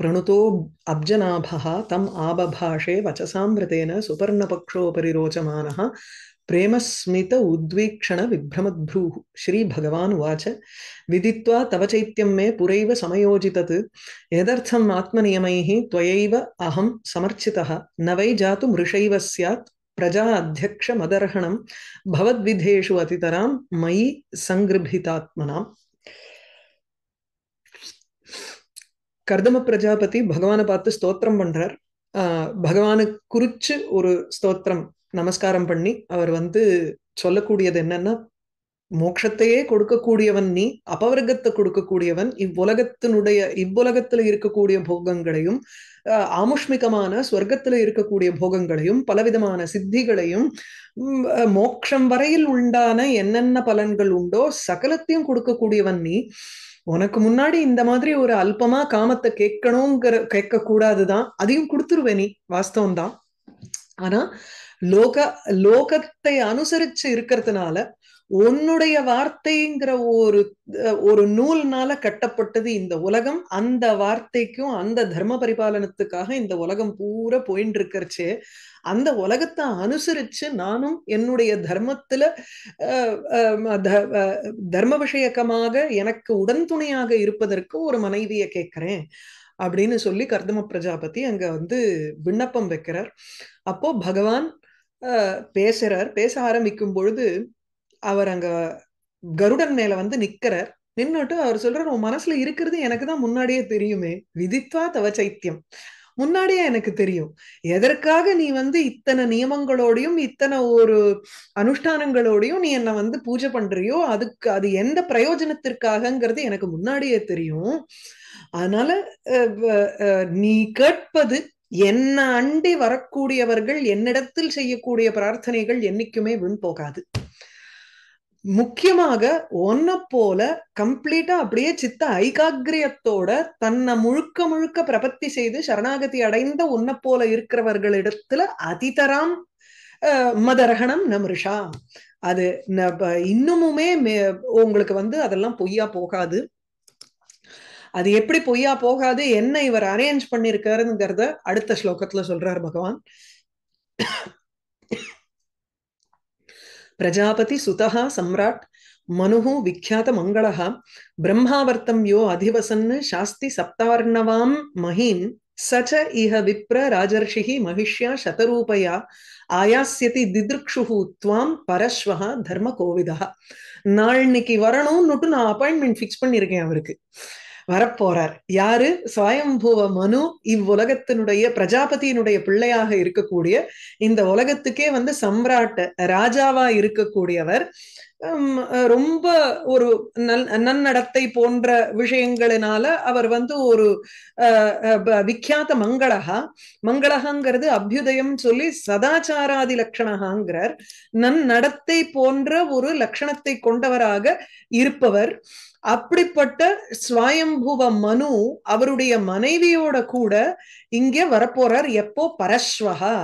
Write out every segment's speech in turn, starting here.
प्रणुतो अब्जनाभः तम् आबभाषे वचसामृतेन सुपर्णपक्षोपरि रोचमानः प्रेमस्मित उद्वीक्षणविभ्रमद्भ्रूः श्रीभगवान् उवाच विदित्वा तव चैत्यं मे पुरैव समयोजितत् यदर्थम् आत्मनियमैः त्वयैव अहं समर्चितः न वै जातु मृषैव स्यात् प्रजा अध्यक्षमदर्हणं भवद्विधेषु अतितरां मयि सङ्गृभितात्मनाम् கர்தம பிரஜாபதி பகவானை பார்த்து ஸ்தோத்திரம் பண்றார் பகவானை குறிச்சு ஒரு ஸ்தோத்திரம் நமஸ்காரம் பண்ணி அவர் வந்து சொல்லக்கூடியது என்னன்னா மோட்சத்தையே கொடுக்கக்கூடியவன் நீ அபவர்க்கத்தை கொடுக்கக்கூடியவன் இவ்வுலகத்தினுடைய இவ்வுலகத்துல இருக்கக்கூடிய போகங்களையும் ஆமுஷ்மிகமான ஸ்வர்க்கத்துல இருக்கக்கூடிய போகங்களையும் பலவிதமான சித்திகளையும் மோட்சம் வரையில் உண்டான என்னென்ன பலன்கள் உண்டோ சகலத்தையும் கொடுக்கக்கூடியவன் நீ உனக்கு முன்னாடி இந்த மாதிரி ஒரு அல்பமா காமத்தை கேட்கணுங்கிற கேட்க கூடாதுதான் அதையும் நீ வாஸ்தவம் தான் ஆனா லோக லோகத்தை அனுசரிச்சு இருக்கிறதுனால உன்னுடைய வார்த்தைங்கிற ஒரு ஒரு நூல்னால கட்டப்பட்டது இந்த உலகம் அந்த வார்த்தைக்கும் அந்த தர்ம பரிபாலனத்துக்காக இந்த உலகம் பூரா போயின்னு இருக்கிறச்சு அந்த உலகத்தை அனுசரிச்சு நானும் என்னுடைய தர்மத்துல தர்ம விஷயக்கமாக எனக்கு உடன்துணையாக இருப்பதற்கு ஒரு மனைவியை கேட்கிறேன் அப்படின்னு சொல்லி கர்தம பிரஜாபதி அங்க வந்து விண்ணப்பம் வைக்கிறார் அப்போ பகவான் பேசுறார் பேச ஆரம்பிக்கும் பொழுது அவர் அங்க கருடன் மேல வந்து நிக்கிறார் நின்னுட்டு அவர் சொல்றாரு உன் மனசுல இருக்கிறது எனக்கு தான் முன்னாடியே தெரியுமே விதித்வா தவ சைத்தியம் முன்னாடியே எனக்கு தெரியும் எதற்காக நீ வந்து இத்தனை நியமங்களோடையும் இத்தனை ஒரு அனுஷ்டானங்களோடையும் நீ என்னை வந்து பூஜை பண்றியோ அதுக்கு அது எந்த பிரயோஜனத்திற்காகங்கிறது எனக்கு முன்னாடியே தெரியும் அதனால நீ கேட்பது என்ன அண்டி வரக்கூடியவர்கள் என்னிடத்தில் செய்யக்கூடிய பிரார்த்தனைகள் என்னைக்குமே வீண் போகாது முக்கியமாக ஒன்ன போல கம்ப்ளீட்டா அப்படியே சித்த ஐகாகிரியத்தோட தன்னை முழுக்க முழுக்க பிரபத்தி செய்து சரணாகதி அடைந்த உன்ன போல இருக்கிறவர்கள் இடத்துல அதிதராம் மதரகணம் நமிருஷா அது இன்னமுமே உங்களுக்கு வந்து அதெல்லாம் பொய்யா போகாது அது எப்படி பொய்யா போகாது என்ன இவர் அரேஞ்ச் பண்ணிருக்காருங்கிறத அடுத்த ஸ்லோகத்துல சொல்றார் பகவான் பிரஜாபதி சுதா சம்ராட் மனுகு விக்யாத மங்களா பிரம்மாவர்த்தம் யோ அதிவசன் சாஸ்தி சப்தார்ணவாம் மஹீன் சச்ச இஹ விப்ர ராஜர்ஷி மகிஷ்யா சதரூபயா ஆயாசியதி திதிருக்ஷுஹு துவாம் பரஸ்வஹா தர்ம கோவிதா நாளைக்கு வரணும்னுட்டு நான் அப்பாயின்மெண்ட் ஃபிக்ஸ் பண்ணியிருக்கேன் அவருக்கு வரப்போறார் யாரு சுவயம்பூவ மனு இவ்வுலகத்தினுடைய பிரஜாபதியினுடைய பிள்ளையாக இருக்கக்கூடிய இந்த உலகத்துக்கே வந்து சம்ராட் ராஜாவா இருக்கக்கூடியவர் ரொம்ப ஒரு நல் நன்னடத்தை போன்ற விஷயங்களினால அவர் வந்து ஒரு விக்கியாத்த மங்களகா மங்களகாங்கிறது அபியுதயம் சொல்லி சதாச்சாராதி லட்சணகாங்கிறார் நன்னடத்தை போன்ற ஒரு லட்சணத்தை கொண்டவராக இருப்பவர் அப்படிப்பட்ட ஸ்வயம்புவ மனு அவருடைய மனைவியோட கூட இங்க வரப்போறார் எப்போ பரஸ்வகா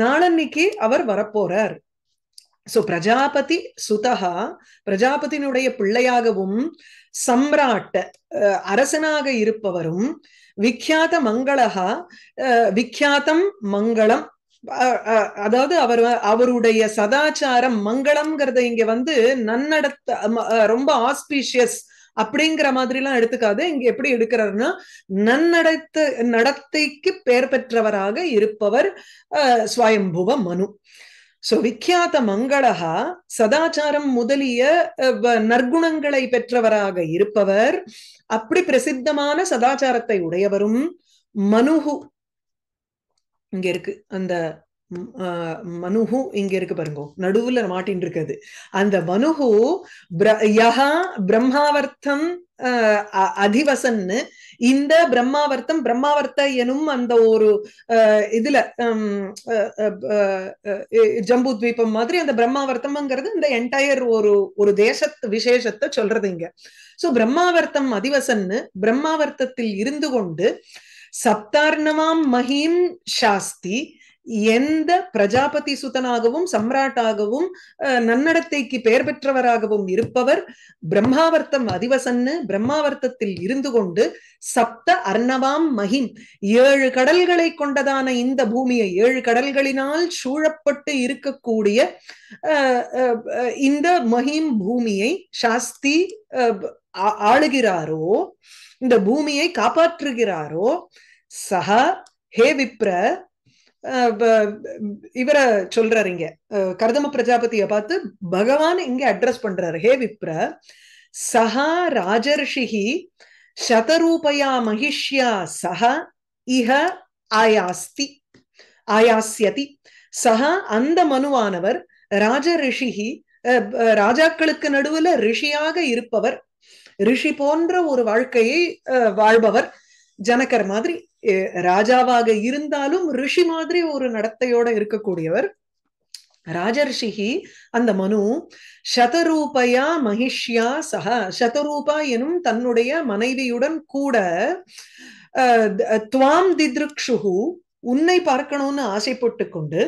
நாளன்னைக்கு அவர் வரப்போறார் சோ பிரஜாபதி சுதகா பிரஜாபதியினுடைய பிள்ளையாகவும் சம்ராட் அரசனாக இருப்பவரும் விக்யாத மங்களகா விக்யாதம் மங்களம் அதாவது அவர் அவருடைய சதாச்சாரம் மங்களம்ங்கிறத இங்க வந்து நன்னடத்த ரொம்ப ஆஸ்பீஷியஸ் அப்படிங்கிற மாதிரி எல்லாம் எடுத்துக்காது இங்க எப்படி எடுக்கிறாருன்னா நன்னடத்த நடத்தைக்கு பெயர் பெற்றவராக இருப்பவர் சுவயம்புவ மனு சோ விக்கியாத மங்களகா சதாச்சாரம் முதலிய நற்குணங்களை பெற்றவராக இருப்பவர் அப்படி பிரசித்தமான சதாச்சாரத்தை உடையவரும் மனுகு இங்க இருக்கு அந்த மனுஹு இங்க இருக்கு பாருங்க நடுவுல மாட்டின் இருக்குது அந்த மனுஹு யஹா பிரம்மாவர்த்தம் அதிவசன்னு இந்த பிரம்மாவர்த்தம் பிரம்மாவர்த்த எனும் அந்த ஒரு இதுல ஜம்பு துவீபம் மாதிரி அந்த பிரம்மாவர்த்தம்ங்கிறது இந்த என்டையர் ஒரு ஒரு தேசத்து விசேஷத்தை சொல்றது இங்க சோ பிரம்மாவர்த்தம் அதிவசன்னு பிரம்மாவர்த்தத்தில் இருந்து கொண்டு சப்தார்ணவாம் மகிம் சாஸ்தி எந்த பிரஜாபதி சுதனாகவும் சம்ராட்டாகவும் நன்னடத்தைக்கு பெயர் பெற்றவராகவும் இருப்பவர் பிரம்மாவர்த்தம் அதிவசன்னு பிரம்மாவர்த்தத்தில் இருந்து கொண்டு சப்த அர்ணவாம் மகிம் ஏழு கடல்களை கொண்டதான இந்த பூமியை ஏழு கடல்களினால் சூழப்பட்டு இருக்கக்கூடிய இந்த மகிம் பூமியை சாஸ்தி ஆளுகிறாரோ இந்த பூமியை காப்பாற்றுகிறாரோ சஹா ஹே விப்ர இவர சொல்றாரு இங்க கர்தம பிரஜாபதிய பார்த்து பகவான் இங்க அட்ரஸ் பண்றாரு ஹே விப்ர சஹா ராஜர்ஷிஹி சதரூபயா மகிஷ்யா சஹ இஹ ஆயாஸ்தி ஆயாஸ்யதி சஹா அந்த மனுவானவர் ராஜ ரிஷிஹி ராஜாக்களுக்கு நடுவுல ரிஷியாக இருப்பவர் ரிஷி போன்ற ஒரு வாழ்க்கையை வாழ்பவர் ஜனகர் மாதிரி ராஜாவாக இருந்தாலும் ரிஷி மாதிரி ஒரு நடத்தையோட இருக்கக்கூடியவர் ராஜர்ஷிஹி அந்த மனு சதரூபயா மகிஷ்யா சஹா சதரூபா எனும் தன்னுடைய மனைவியுடன் கூட துவாம் திதிருக்ஷுகு உன்னை பார்க்கணும்னு ஆசைப்பட்டு கொண்டு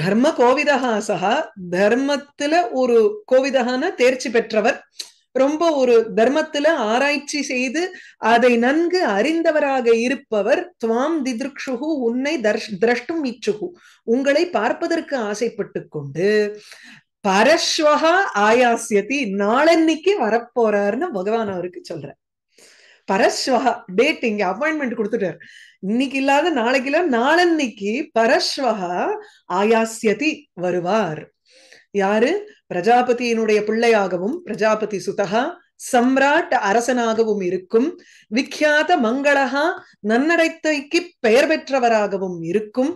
தர்ம கோவிதகா சஹா தர்மத்துல ஒரு கோவிதகான தேர்ச்சி பெற்றவர் ரொம்ப ஒரு தர்மத்துல ஆராய்ச்சி செய்து அதை நன்கு அறிந்தவராக இருப்பவர் துவாம் திதிருக்ஷுகு உன்னை தர்ஷ் திரஷ்டும் இச்சுகு உங்களை பார்ப்பதற்கு ஆசைப்பட்டு கொண்டு பரஸ்வகா ஆயாசியதி நாளன்னைக்கு வரப்போறாருன்னு பகவான் அவருக்கு சொல்ற பரஸ்வகா டேட் இங்க அப்பாயின்மெண்ட் கொடுத்துட்டாரு இன்னைக்கு இல்லாத நாளைக்கு இல்ல நாளன்னைக்கு பரஸ்வகா ஆயாசியதி வருவார் யாரு பிரஜாபதியினுடைய பிள்ளையாகவும் பிரஜாபதி சுதகா சம்ராட் அரசனாகவும் இருக்கும் விக்கியாத மங்களகா நன்னடைத்தைக்கு பெயர் பெற்றவராகவும் இருக்கும்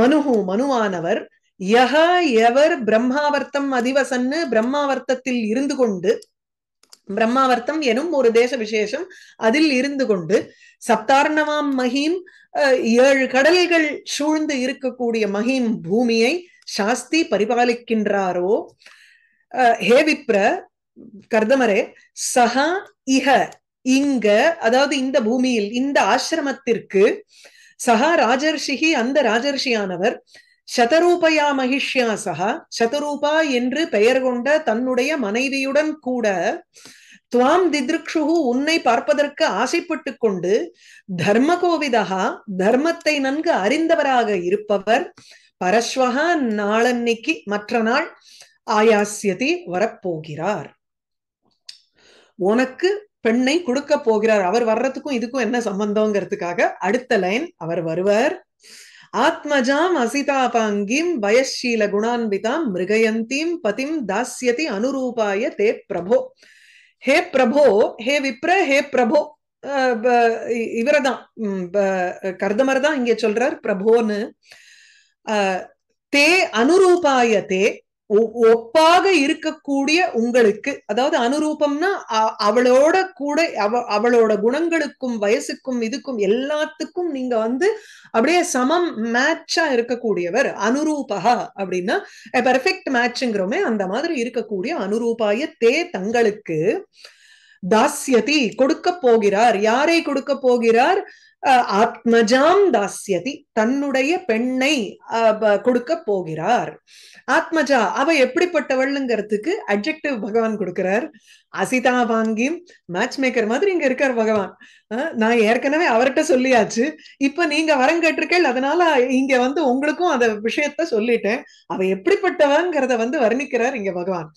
மனுஹு மனுவானவர் யக எவர் பிரம்மாவர்த்தம் அதிவசன்னு பிரம்மாவர்த்தத்தில் இருந்து கொண்டு பிரம்மாவர்த்தம் எனும் ஒரு தேச விசேஷம் அதில் இருந்து கொண்டு சப்தார்ணவாம் மகிம் ஏழு கடல்கள் சூழ்ந்து இருக்கக்கூடிய மகிம் பூமியை சாஸ்தி பரிபாலிக்கின்றாரோ ஹே விப்ர கர்தமரே சஹா இஹ இங்க அதாவது இந்த பூமியில் இந்த ஆசிரமத்திற்கு சஹா ராஜர்ஷிஹி அந்த ராஜர்ஷியானவர் சதரூபயா மகிஷ்யா சஹா சதரூபா என்று பெயர் கொண்ட தன்னுடைய மனைவியுடன் கூட துவாம் திதிருக்ஷுகு உன்னை பார்ப்பதற்கு ஆசைப்பட்டு கொண்டு தர்ம கோவிதகா தர்மத்தை நன்கு அறிந்தவராக இருப்பவர் பரஸ்வக நாளன்னைக்கு மற்ற நாள் ஆயாசியதி வரப்போகிறார் உனக்கு பெண்ணை கொடுக்க போகிறார் அவர் வர்றதுக்கும் இதுக்கும் என்ன சம்பந்தம்ங்கிறதுக்காக அடுத்த லைன் அவர் வருவர் ஆத்மஜாம் அசிதாபாங்கிம் வயசீல குணான்விதாம் மிருகயந்தீம் பதிம் தாஸ்யதி அனுரூபாய தே பிரபோ ஹே பிரபோ ஹே விப்ர ஹே பிரபோ இவரதான் கர்தமர் தான் இங்கே சொல்றார் பிரபோன்னு தே அனுரூபாய தே ஒப்பாக இருக்கக்கூடிய உங்களுக்கு அதாவது அனுரூபம்னா அவளோட கூட அவ அவளோட குணங்களுக்கும் வயசுக்கும் இதுக்கும் எல்லாத்துக்கும் நீங்க வந்து அப்படியே சமம் மேட்சா இருக்கக்கூடியவர் அனுரூபா அப்படின்னா பெர்ஃபெக்ட் மேட்சுங்கிறோமே அந்த மாதிரி இருக்கக்கூடிய அனுரூபாய தே தங்களுக்கு தாஸ்யதி கொடுக்க போகிறார் யாரை கொடுக்க போகிறார் ஆத்மஜாம் தாசியதி தன்னுடைய பெண்ணை கொடுக்க போகிறார் ஆத்மஜா அவ எப்படிப்பட்டவள்ங்கிறதுக்கு அப்ஜெக்டிவ் பகவான் கொடுக்கிறார் அசிதா வாங்கி மேட்ச் மேக்கர் மாதிரி இங்க இருக்கார் பகவான் நான் ஏற்கனவே அவர்கிட்ட சொல்லியாச்சு இப்ப நீங்க வரம் கேட்டிருக்கேள் அதனால இங்க வந்து உங்களுக்கும் அந்த விஷயத்த சொல்லிட்டேன் அவ எப்படிப்பட்டவங்கிறத வந்து வர்ணிக்கிறார் இங்க பகவான்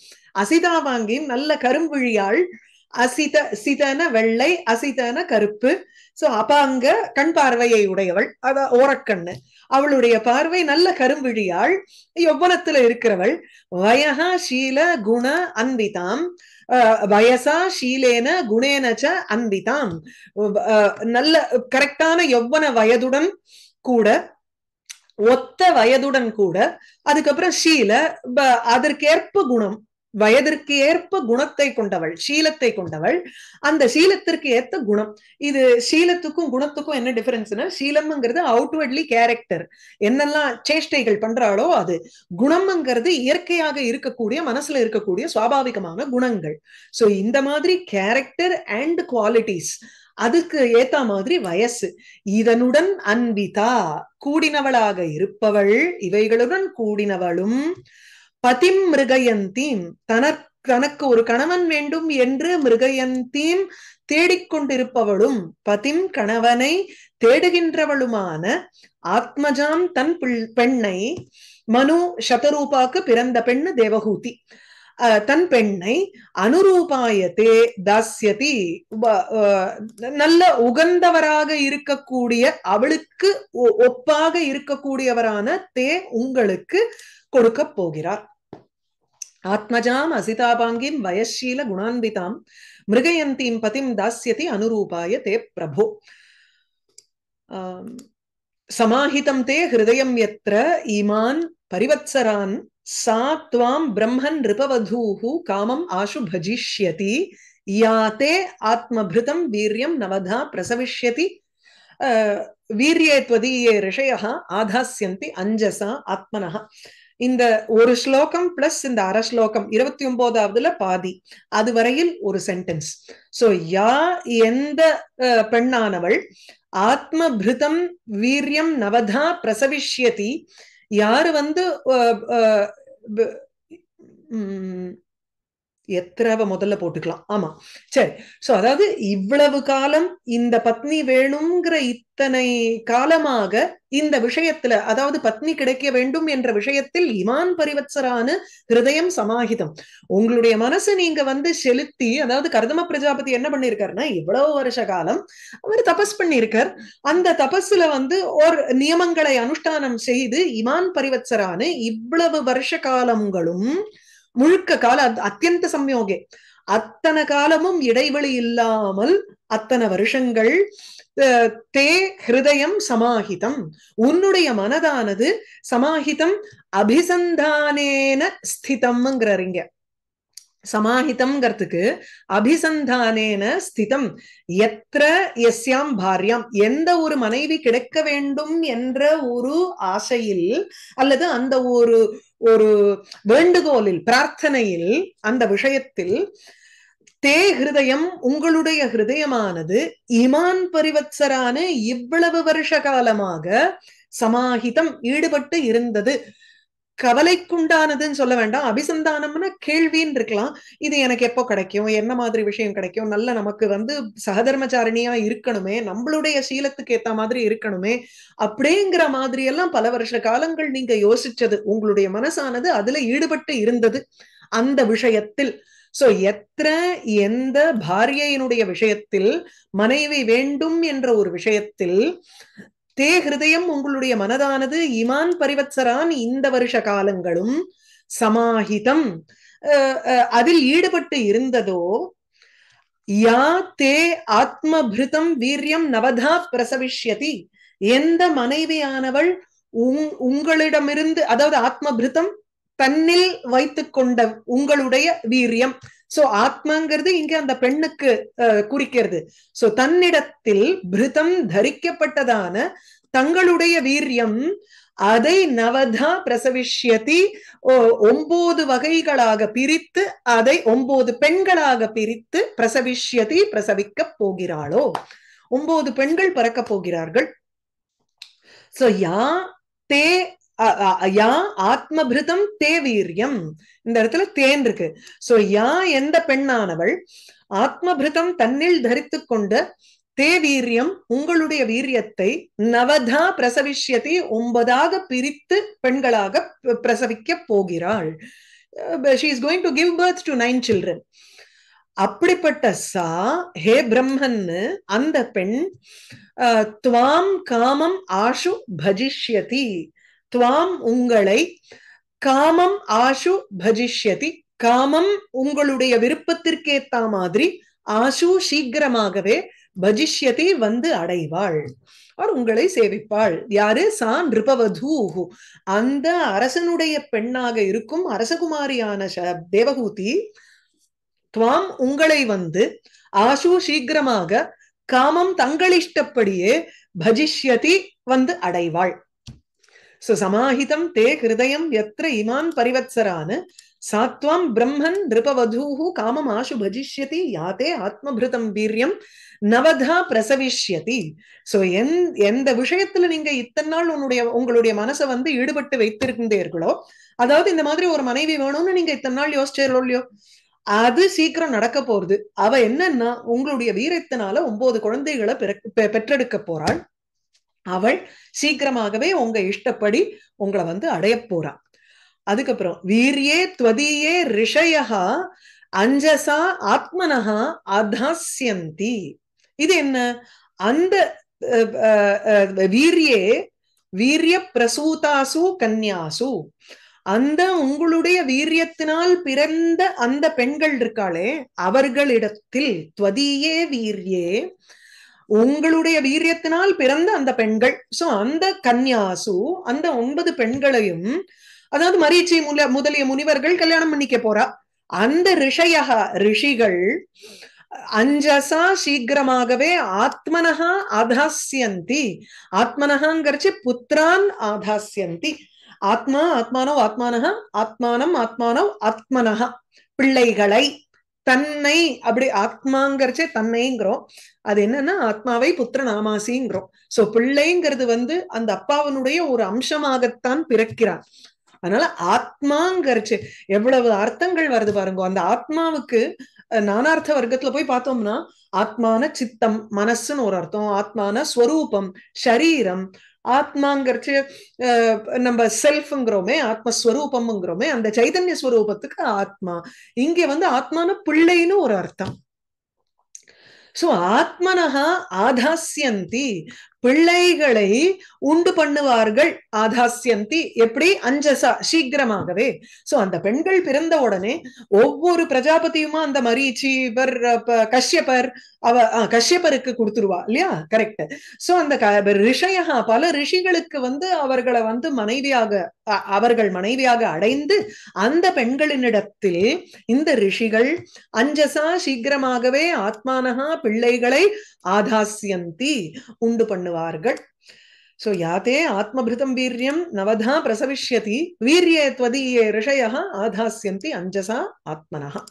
அசிதா வாங்கி நல்ல கரும்புழியாள் அசித சிதன வெள்ளை அசிதன கருப்பு சோ அப்ப அங்க கண் பார்வையை உடையவள் அத ஓரக்கண்ணு அவளுடைய பார்வை நல்ல கரும்பிழியாள் யொவ்வனத்துல இருக்கிறவள் வயகா ஷீல குண அன்பிதாம் வயசா ஷீலேன குணேனச்ச அன்பிதாம் நல்ல கரெக்டான யொவ்வன வயதுடன் கூட ஒத்த வயதுடன் கூட அதுக்கப்புறம் ஷீல அதற்கேற்ப குணம் வயதிற்கு ஏற்ப குணத்தை கொண்டவள் சீலத்தை கொண்டவள் அந்த சீலத்திற்கு ஏத்த குணம் இது சீலத்துக்கும் குணத்துக்கும் என்ன டிஃபரன்ஸ்னா சீலம்ங்கிறது அவுட்வர்ட்லி கேரக்டர் என்னெல்லாம் சேஷ்டைகள் பண்றாளோ அது குணம்ங்கிறது இயற்கையாக இருக்கக்கூடிய மனசுல இருக்கக்கூடிய சுவாபாவிகமான குணங்கள் சோ இந்த மாதிரி கேரக்டர் அண்ட் குவாலிட்டிஸ் அதுக்கு ஏத்த மாதிரி வயசு இதனுடன் அன்பிதா கூடினவளாக இருப்பவள் இவைகளுடன் கூடினவளும் பதிம் மிருகயந்தீம் தனக் தனக்கு ஒரு கணவன் வேண்டும் என்று மிருகயந்தீம் தேடிக்கொண்டிருப்பவளும் பதிம் கணவனை தேடுகின்றவளுமான ஆத்மஜாம் தன் பெண்ணை மனு சதரூபாக்கு பிறந்த பெண்ணு தேவகூதி தன் பெண்ணை அனுரூபாயத்தே தாசியதி நல்ல உகந்தவராக இருக்கக்கூடிய அவளுக்கு ஒப்பாக இருக்கக்கூடியவரான தே உங்களுக்கு கொடுக்க போகிறார் आत्मजाम आत्मजाम् वयशील वयशीलगुणान्वितां मृगयन्तीं पतिं दास्यति अनुरूपाय ते प्रभो समाहितं ते हृदयं यत्र इमान् परिवत्सरान् सा त्वां ब्रह्मन् नृपवधूः कामम् आशु भजिष्यति याते आत्मभृतं वीर्यं नवधा प्रसविष्यति वीर्ये त्वदीये ऋषयः आधास्यन्ति अञ्जसा आत्मनः இந்த ஒரு ஸ்லோகம் பிளஸ் இந்த அரை ஸ்லோகம் இருபத்தி ஒன்பதாவதுல பாதி அது வரையில் ஒரு சென்டென்ஸ் சோ யா எந்த பெண்ணானவள் ஆத்ம பிருதம் வீரியம் நவதா பிரசவிஷ்யதி யாரு வந்து எத்தனை முதல்ல போட்டுக்கலாம் ஆமா சரி சோ அதாவது இவ்வளவு காலம் இந்த பத்னி வேணுங்கிற இத்தனை காலமாக இந்த விஷயத்துல அதாவது பத்னி கிடைக்க வேண்டும் என்ற விஷயத்தில் இமான் பரிவத்சரான ஹிருதயம் சமாஹிதம் உங்களுடைய மனசு நீங்க வந்து செலுத்தி அதாவது கர்தம பிரஜாபதி என்ன பண்ணிருக்காருன்னா இவ்வளவு வருஷ காலம் அவர் தபஸ் பண்ணிருக்கார் அந்த தபஸ்ல வந்து ஒரு நியமங்களை அனுஷ்டானம் செய்து இமான் பரிவத்சரான இவ்வளவு வருஷ காலங்களும் முழுக்க கால அத்தியந்த சம்யோகே அத்தனை காலமும் இடைவெளி இல்லாமல் அத்தனை வருஷங்கள் தே ஹிருதயம் சமாஹிதம் உன்னுடைய மனதானது சமாஹிதம் அபிசந்தானேன ஸ்திதம்ங்கிறீங்க சமாஹிதம்ங்கிறதுக்கு அபிசந்தானேன ஸ்திதம் எத்திர எஸ்யாம் பாரியாம் எந்த ஒரு மனைவி கிடைக்க வேண்டும் என்ற ஒரு ஆசையில் அல்லது அந்த ஒரு ஒரு வேண்டுகோளில் பிரார்த்தனையில் அந்த விஷயத்தில் தே ஹிருதயம் உங்களுடைய ஹிருதயமானது இமான் பரிவத்சரான இவ்வளவு வருஷ காலமாக சமாஹிதம் ஈடுபட்டு இருந்தது கவலைக்குண்டானதுன்னு சொல்ல வேண்டாம் அபிசந்தானம்னா கேள்வின்னு இருக்கலாம் இது எனக்கு எப்போ கிடைக்கும் என்ன மாதிரி விஷயம் கிடைக்கும் நல்ல நமக்கு வந்து சகதர்மச்சாரணியா இருக்கணுமே நம்மளுடைய சீலத்துக்கு ஏத்த மாதிரி இருக்கணுமே அப்படிங்கிற மாதிரி எல்லாம் பல வருஷ காலங்கள் நீங்க யோசிச்சது உங்களுடைய மனசானது அதுல ஈடுபட்டு இருந்தது அந்த விஷயத்தில் சோ எத்த எந்த பாரியையினுடைய விஷயத்தில் மனைவி வேண்டும் என்ற ஒரு விஷயத்தில் தே ஹிருதயம் உங்களுடைய மனதானது இமான் பரிவத்சரான் இந்த வருஷ காலங்களும் சமாஹிதம் அதில் ஈடுபட்டு இருந்ததோ யா தே ஆத்மபிருதம் வீரியம் நவதா பிரசவிஷ்யதி எந்த மனைவியானவள் உங் உங்களிடமிருந்து அதாவது ஆத்மபிருதம் தன்னில் வைத்துக் கொண்ட உங்களுடைய வீரியம் சோ ஆத்மாங்கிறது இங்க அந்த பெண்ணுக்கு குறிக்கிறது சோ தன்னிடத்தில் பிரிதம் தரிக்கப்பட்டதான தங்களுடைய வீரியம் அதை நவதா பிரசவிஷ்யதி ஒன்பது வகைகளாக பிரித்து அதை ஒன்பது பெண்களாக பிரித்து பிரசவிஷ்யதி பிரசவிக்க போகிறாளோ ஒன்பது பெண்கள் பறக்க போகிறார்கள் சோ யா தே யா ஆத்மபிருதம் தே இந்த இடத்துல தேன் இருக்கு சோ யா எந்த பெண்ணானவள் ஆத்மபிருதம் தன்னில் தரித்து கொண்டு தேவீரியம் உங்களுடைய வீரியத்தை நவதா பிரசவிஷ்யத்தை ஒன்பதாக பிரித்து பெண்களாக பிரசவிக்க போகிறாள் she is going to give birth to nine children அப்படிப்பட்ட சா ஹே பிரம்மன்னு அந்த பெண் துவாம் காமம் ஆஷு பஜிஷ்யதி துவாம் உங்களை காமம் ஆஷு பஜிஷ்யதி காமம் உங்களுடைய விருப்பத்திற்கேத்த மாதிரி ஆஷு சீக்கிரமாகவே பஜிஷ்யதி வந்து அடைவாள் அவர் உங்களை சேவிப்பாள் யாரு சான் நிருபவதூஹு அந்த அரசனுடைய பெண்ணாக இருக்கும் அரசகுமாரியான தேவகூதி துவாம் உங்களை வந்து ஆசு சீக்கிரமாக காமம் தங்களிஷ்டப்படியே பஜிஷ்யதி வந்து அடைவாள் சோ சமாஹிதம் தே ஹிருதயம் எத்த இமான் பரிவத்சரான சாத்வாம் பிரம்மன் நிருபவதூஹு காமம் ஆசு பஜிஷ்யதி யாத்தே ஆத்மபிருதம் வீரியம் நவதா பிரசவிஷ்யதி சோ எந் எந்த விஷயத்துல நீங்க இத்தனை நாள் உன்னுடைய உங்களுடைய மனசை வந்து ஈடுபட்டு வைத்திருந்தீர்களோ அதாவது இந்த மாதிரி ஒரு மனைவி வேணும்னு நீங்க இத்தனை நாள் யோசிச்சீர்களோ இல்லையோ அது சீக்கிரம் நடக்க போறது அவ என்னன்னா உங்களுடைய வீரத்தினால ஒன்பது குழந்தைகளை பெற்றெடுக்க போறாள் அவள் சீக்கிரமாகவே உங்க இஷ்டப்படி உங்களை வந்து அடைய போறான் அதுக்கப்புறம் வீரியே துவதியே ரிஷயகா அஞ்சசா ஆத்மனஹா அதாசியந்தி இது என்ன அந்த வீரியே வீரிய பிரசூதாசு கன்யாசு அந்த உங்களுடைய வீரியத்தினால் பிறந்த அந்த பெண்கள் இருக்காளே அவர்களிடத்தில் துவதியே வீரியே உங்களுடைய வீரியத்தினால் பிறந்த அந்த பெண்கள் சோ அந்த கன்யாசு அந்த ஒன்பது பெண்களையும் அதாவது மரீச்சி முல முதலிய முனிவர்கள் கல்யாணம் பண்ணிக்க போறா அந்த ரிஷயக ரிஷிகள் அஞ்சசா சீக்கிரமாகவே ஆத்மனஹா ஆதாசியந்தி ஆத்மனஹாங்கிறச்சு புத்திரான் ஆதாசியந்தி ஆத்மா ஆத்மானவ் ஆத்மானஹா ஆத்மானம் ஆத்மானவ் ஆத்மனஹா பிள்ளைகளை தன்னை அப்படி ஆத்மாங்கிறச்சே தன்னைங்கிறோம் அது என்னன்னா ஆத்மாவை புத்திர நாமாசிங்கிறோம் சோ பிள்ளைங்கிறது வந்து அந்த அப்பாவனுடைய ஒரு அம்சமாகத்தான் பிறக்கிறான் அதனால ஆத்மாங்கிறச்சு எவ்வளவு அர்த்தங்கள் வருது பாருங்க அந்த ஆத்மாவுக்கு நானார்த்த வர்க்கத்துல போய் பார்த்தோம்னா ஆத்மான சித்தம் மனசுன்னு ஒரு அர்த்தம் ஆத்மான ஸ்வரூபம் ஷரீரம் ஆத்மாங்கிறச்சு நம்ம செல்ஃப்ங்கிறோமே ஆத்மஸ்வரூபம்ங்கிறோமே அந்த சைதன்ய ஸ்வரூபத்துக்கு ஆத்மா இங்க வந்து ஆத்மான பிள்ளைன்னு ஒரு அர்த்தம் சோ ஆத்மனஹா ஆதாசியந்தி பிள்ளைகளை உண்டு பண்ணுவார்கள் ஆதாசியந்தி எப்படி அஞ்சசா சீக்கிரமாகவே சோ அந்த பெண்கள் பிறந்த உடனே ஒவ்வொரு பிரஜாபதியுமா அந்த மரீச்சி இவர் கஷ்யப்பர் அவ கஷ்யப்பருக்கு கொடுத்துருவா இல்லையா கரெக்ட் சோ அந்த ரிஷயா பல ரிஷிகளுக்கு வந்து அவர்களை வந்து மனைவியாக அவர்கள் மனைவியாக அடைந்து அந்த பெண்களினிடத்தில் இந்த ரிஷிகள் அஞ்சசா சீக்கிரமாகவே ஆத்மானகா பிள்ளைகளை ஆதாசியந்தி உண்டு பண்ணுவார்கள் சோ யாத்தே ஆத்மபிருதம் வீரியம் நவதா பிரசவிஷ்யதி வீரியே துவதீயே ரிஷய ஆதாசியந்தி அஞ்சசா ஆத்மனஹா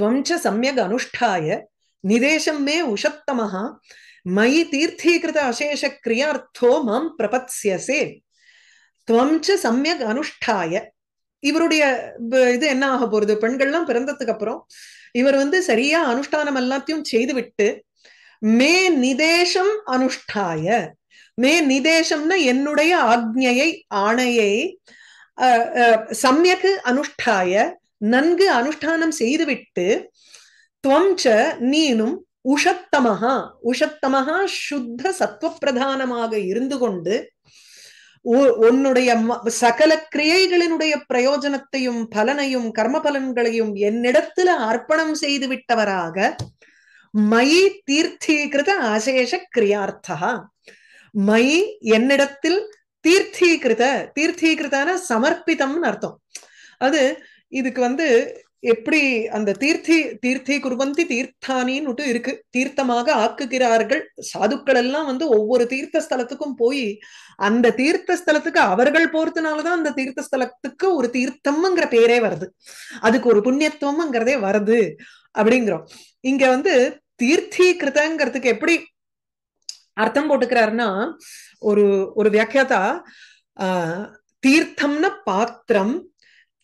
त्वञ्च அனுஷ்டாய நிதேசம் மே मे மயி தீர்த்தீகிருத அசேஷ கிரியார்த்தோ மாம் प्रपत्स्यसे துவம்ச்சு சமயக் அனுஷ்டாய இவருடைய இது என்ன ஆக போறது பெண்கள்லாம் பிறந்ததுக்கு அப்புறம் இவர் வந்து சரியா அனுஷ்டானம் எல்லாத்தையும் செய்து விட்டு மே நிதேசம் அனுஷ்டாய மே நிதேசம்னா என்னுடைய ஆக்ஞையை ஆணையை சமயக்கு அனுஷ்டாய நன்கு அனுஷ்டானம் செய்துவிட்டு துவம்ச நீனும் உஷத்தமஹா உஷத்தமஹா சுத்த சத்துவ பிரதானமாக இருந்து கொண்டு உன்னுடைய சகல கிரியைகளினுடைய பிரயோஜனத்தையும் பலனையும் கர்ம பலன்களையும் என்னிடத்துல அர்ப்பணம் செய்து விட்டவராக மயி தீர்த்தீகிருத அசேஷ கிரியார்த்தா மயி என்னிடத்தில் தீர்த்தீகிருத தீர்த்தீகிருதான சமர்ப்பிதம்னு அர்த்தம் அது இதுக்கு வந்து எப்படி அந்த தீர்த்தி தீர்த்தி குருவந்தி தீர்த்தானின்னு இருக்கு தீர்த்தமாக ஆக்குகிறார்கள் சாதுக்கள் எல்லாம் வந்து ஒவ்வொரு தீர்த்த ஸ்தலத்துக்கும் போய் அந்த தீர்த்த ஸ்தலத்துக்கு அவர்கள் போறதுனாலதான் அந்த தீர்த்த ஸ்தலத்துக்கு ஒரு தீர்த்தம்ங்கிற பேரே வருது அதுக்கு ஒரு புண்ணியத்துவம்ங்கிறதே வருது அப்படிங்கிறோம் இங்க வந்து தீர்த்தி கிருதங்கிறதுக்கு எப்படி அர்த்தம் போட்டுக்கிறாருன்னா ஒரு ஒரு வியாக்கியதா ஆஹ் தீர்த்தம்னா பாத்திரம்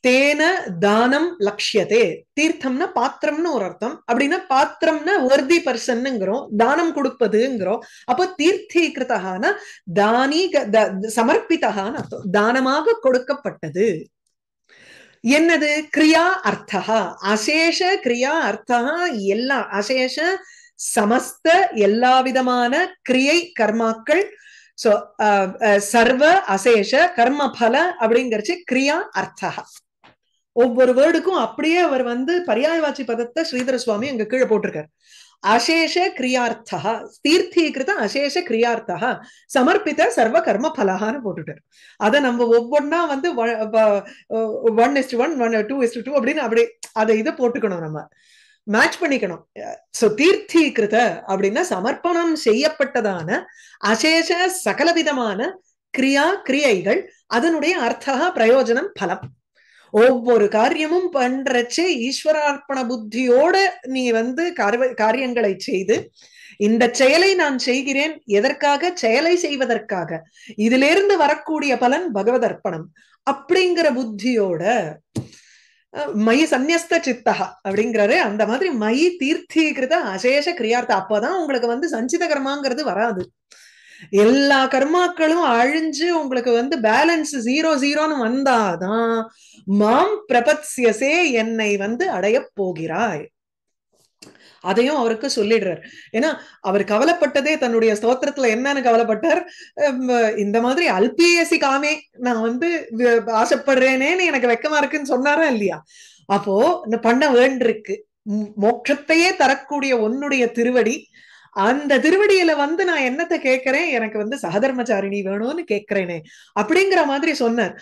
தேன தானம் லட்சியதே தீர்த்தம்னா பாத்திரம்னு ஒரு அர்த்தம் அப்படின்னா பாத்திரம்னா வர்தி பர்சன்னுங்கிறோம் தானம் கொடுப்பதுங்கிறோம் அப்போ தீர்த்தீகிருத்தகான தானீ சமர்ப்பித்தகான அர்த்தம் தானமாக கொடுக்கப்பட்டது என்னது கிரியா அர்த்தகா அசேஷ கிரியா அர்த்தா எல்லா அசேஷ சமஸ்த எல்லா விதமான கிரியை கர்மாக்கள் சோ சர்வ அசேஷ கர்மபல அப்படிங்கிறச்சு கிரியா அர்த்தகா ஒவ்வொரு வேர்டுக்கும் அப்படியே அவர் வந்து பரியாய வாட்சி பதத்தை ஸ்ரீதர சுவாமி அங்க கீழே போட்டிருக்காரு அசேஷ கிரியார்த்தா தீர்த்தீகிருத அசேஷ கிரியார்த்தா சமர்ப்பித்த சர்வ கர்ம பலகான்னு போட்டுட்டார் அதை நம்ம ஒவ்வொன்னா வந்து one is to one one two is to two அப்படின்னு அப்படி அதை இதை போட்டுக்கணும் நம்ம மேட்ச் பண்ணிக்கணும் சோ தீர்த்தீகிருத அப்படின்னா சமர்ப்பணம் செய்யப்பட்டதான அசேஷ சகலவிதமான கிரியா கிரியைகள் அதனுடைய அர்த்தகா பிரயோஜனம் பலம் ஒவ்வொரு காரியமும் பண்றச்சு ஈஸ்வரார்ப்பண புத்தியோட நீ வந்து காரியங்களை செய்து இந்த செயலை நான் செய்கிறேன் எதற்காக செயலை செய்வதற்காக இதிலிருந்து வரக்கூடிய பலன் பகவதர்ப்பணம் அப்படிங்கிற புத்தியோட மை சந்நியஸ்த சித்தகா அப்படிங்கிறாரு அந்த மாதிரி மை தீர்த்தீகிருத அசேஷ கிரியார்த்த அப்பதான் உங்களுக்கு வந்து சஞ்சித கர்மாங்கிறது வராது எல்லா கர்மாக்களும் அழிஞ்சு உங்களுக்கு வந்து பேலன்ஸ் ஜீரோ ஜீரோன்னு வந்தாதான் மாம் பிரபத்யசே என்னை வந்து அடைய போகிறாய் அதையும் அவருக்கு சொல்லிடுறார் ஏன்னா அவர் கவலைப்பட்டதே தன்னுடைய ஸ்தோத்திரத்துல என்னன்னு கவலைப்பட்டார் இந்த மாதிரி அல்பிஎஸ்சி காமே நான் வந்து ஆசைப்படுறேனேன்னு எனக்கு வெக்கமா இருக்குன்னு சொன்னாரா இல்லையா அப்போ பண்ண வேண்டியிருக்கு மோட்சத்தையே தரக்கூடிய உன்னுடைய திருவடி அந்த திருவடியில வந்து நான் என்னத்தை கேட்கிறேன் எனக்கு வந்து சகதர்மச்சாரிணி வேணும்னு கேட்கிறேனே அப்படிங்கிற மாதிரி சொன்னார்